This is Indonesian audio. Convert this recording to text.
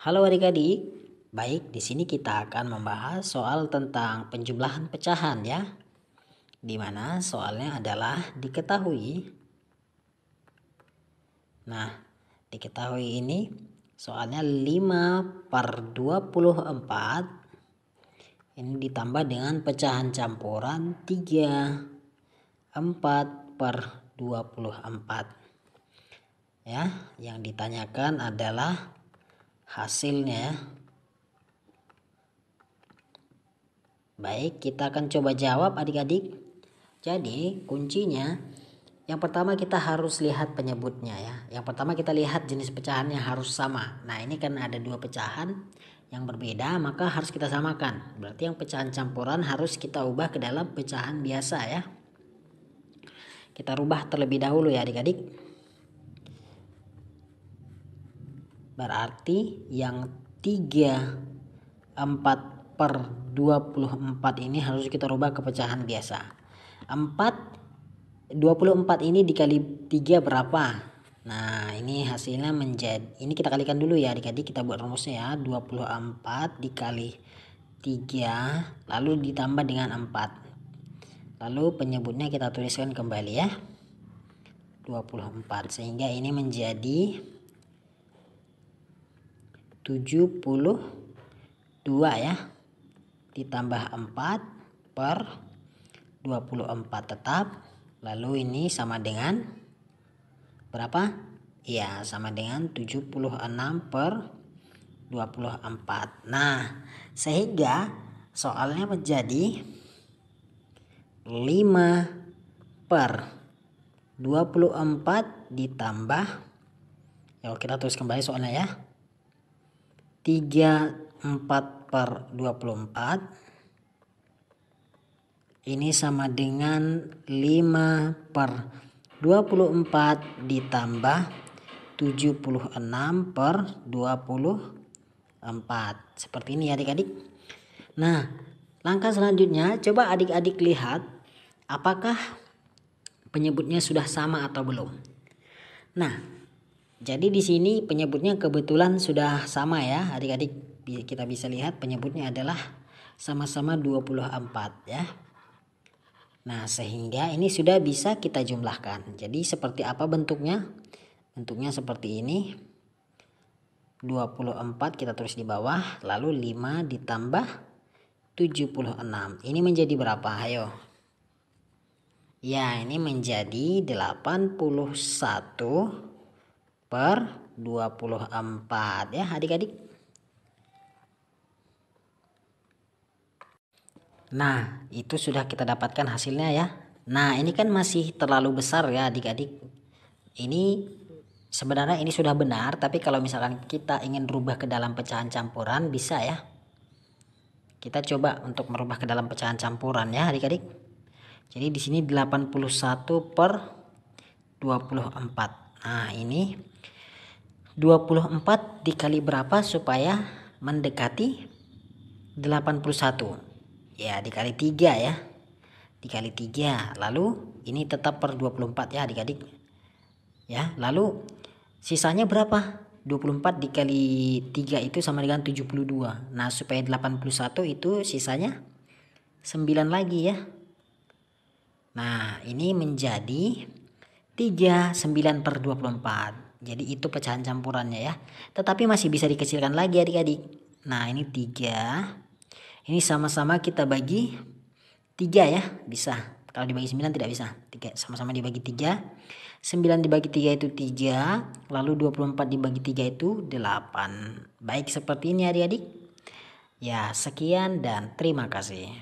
Halo adik-adik, baik di sini kita akan membahas soal tentang penjumlahan pecahan ya. dimana soalnya adalah diketahui. Nah, diketahui ini soalnya 5 per 24 ini ditambah dengan pecahan campuran 3 4 per 24 ya yang ditanyakan adalah hasilnya baik kita akan coba jawab adik-adik jadi kuncinya yang pertama kita harus lihat penyebutnya ya yang pertama kita lihat jenis pecahannya harus sama nah ini kan ada dua pecahan yang berbeda maka harus kita samakan berarti yang pecahan campuran harus kita ubah ke dalam pecahan biasa ya kita rubah terlebih dahulu ya adik-adik Berarti yang 3 4 per 24 ini harus kita rubah ke pecahan biasa. 4 24 ini dikali 3 berapa? Nah, ini hasilnya menjadi ini kita kalikan dulu ya Adik-adik, kita buat rumusnya ya. 24 dikali 3 lalu ditambah dengan 4. Lalu penyebutnya kita tuliskan kembali ya. 24 sehingga ini menjadi 72 ya ditambah 4 per 24 tetap lalu ini sama dengan berapa ya sama dengan 76 per 24 nah sehingga soalnya menjadi 5 per 24 ditambah ya kita tulis kembali soalnya ya 4 per 24 ini sama dengan 5 per 24 ditambah 76 per 24 seperti ini ya adik-adik nah langkah selanjutnya coba adik-adik lihat apakah penyebutnya sudah sama atau belum nah jadi di sini penyebutnya kebetulan sudah sama ya, adik-adik kita bisa lihat penyebutnya adalah sama-sama 24 ya. Nah, sehingga ini sudah bisa kita jumlahkan. Jadi seperti apa bentuknya? Bentuknya seperti ini. 24 kita terus di bawah, lalu 5 ditambah 76. Ini menjadi berapa? Ayo. Ya, ini menjadi 81 per 24 ya adik-adik. Nah itu sudah kita dapatkan hasilnya ya. Nah ini kan masih terlalu besar ya adik-adik. Ini sebenarnya ini sudah benar tapi kalau misalkan kita ingin rubah ke dalam pecahan campuran bisa ya. Kita coba untuk merubah ke dalam pecahan campuran ya adik-adik. Jadi di sini 81 per 24. Nah, ini 24 dikali berapa supaya mendekati 81. Ya, dikali 3 ya. Dikali 3. Lalu ini tetap per 24 ya adik-adik. Ya, lalu sisanya berapa? 24 dikali 3 itu sama dengan 72. Nah, supaya 81 itu sisanya 9 lagi ya. Nah, ini menjadi 3, 9 per 24. Jadi itu pecahan campurannya ya. Tetapi masih bisa dikecilkan lagi adik-adik. Nah ini 3. Ini sama-sama kita bagi 3 ya. Bisa. Kalau dibagi 9 tidak bisa. 3 sama-sama dibagi 3. 9 dibagi 3 itu 3, lalu 24 dibagi 3 itu 8. Baik seperti ini adik-adik. Ya, sekian dan terima kasih.